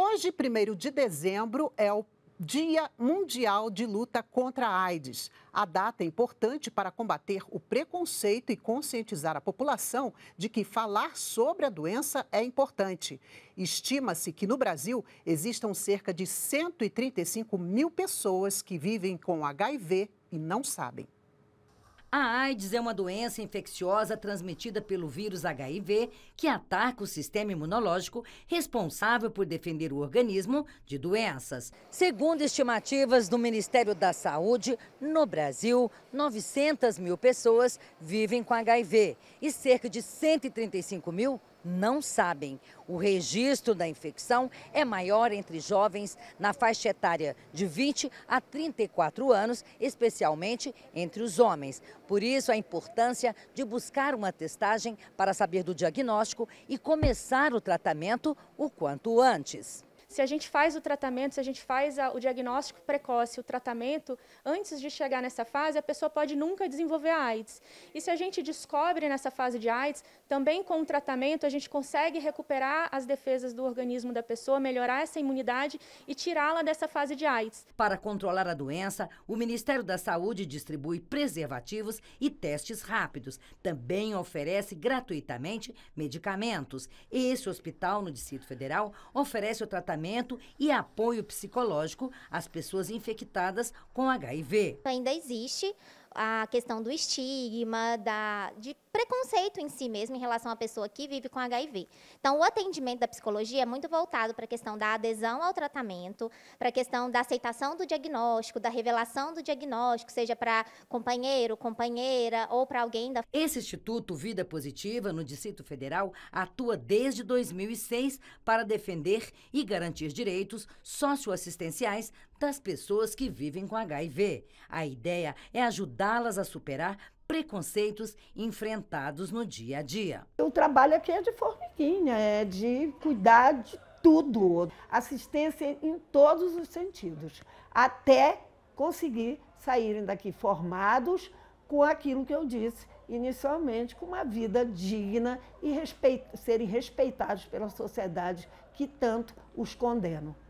Hoje, 1 de dezembro, é o Dia Mundial de Luta contra a AIDS. A data é importante para combater o preconceito e conscientizar a população de que falar sobre a doença é importante. Estima-se que no Brasil existam cerca de 135 mil pessoas que vivem com HIV e não sabem. A AIDS é uma doença infecciosa transmitida pelo vírus HIV que ataca o sistema imunológico responsável por defender o organismo de doenças. Segundo estimativas do Ministério da Saúde, no Brasil, 900 mil pessoas vivem com HIV e cerca de 135 mil não sabem. O registro da infecção é maior entre jovens na faixa etária de 20 a 34 anos, especialmente entre os homens. Por isso, a importância de buscar uma testagem para saber do diagnóstico e começar o tratamento o quanto antes se a gente faz o tratamento, se a gente faz a, o diagnóstico precoce, o tratamento, antes de chegar nessa fase, a pessoa pode nunca desenvolver a AIDS. E se a gente descobre nessa fase de AIDS, também com o tratamento, a gente consegue recuperar as defesas do organismo da pessoa, melhorar essa imunidade e tirá-la dessa fase de AIDS. Para controlar a doença, o Ministério da Saúde distribui preservativos e testes rápidos. Também oferece gratuitamente medicamentos. Esse hospital no Distrito Federal oferece o tratamento tratamento e apoio psicológico às pessoas infectadas com HIV. Ainda existe a questão do estigma, da, de preconceito em si mesmo em relação à pessoa que vive com HIV. Então, o atendimento da psicologia é muito voltado para a questão da adesão ao tratamento, para a questão da aceitação do diagnóstico, da revelação do diagnóstico, seja para companheiro, companheira ou para alguém da. Esse Instituto Vida Positiva, no Distrito Federal, atua desde 2006 para defender e garantir direitos socioassistenciais das pessoas que vivem com HIV. A ideia é ajudá-las a superar preconceitos enfrentados no dia a dia. O trabalho aqui é de formiguinha, é de cuidar de tudo, assistência em todos os sentidos, até conseguir saírem daqui formados com aquilo que eu disse inicialmente, com uma vida digna e respe... serem respeitados pela sociedade que tanto os condena.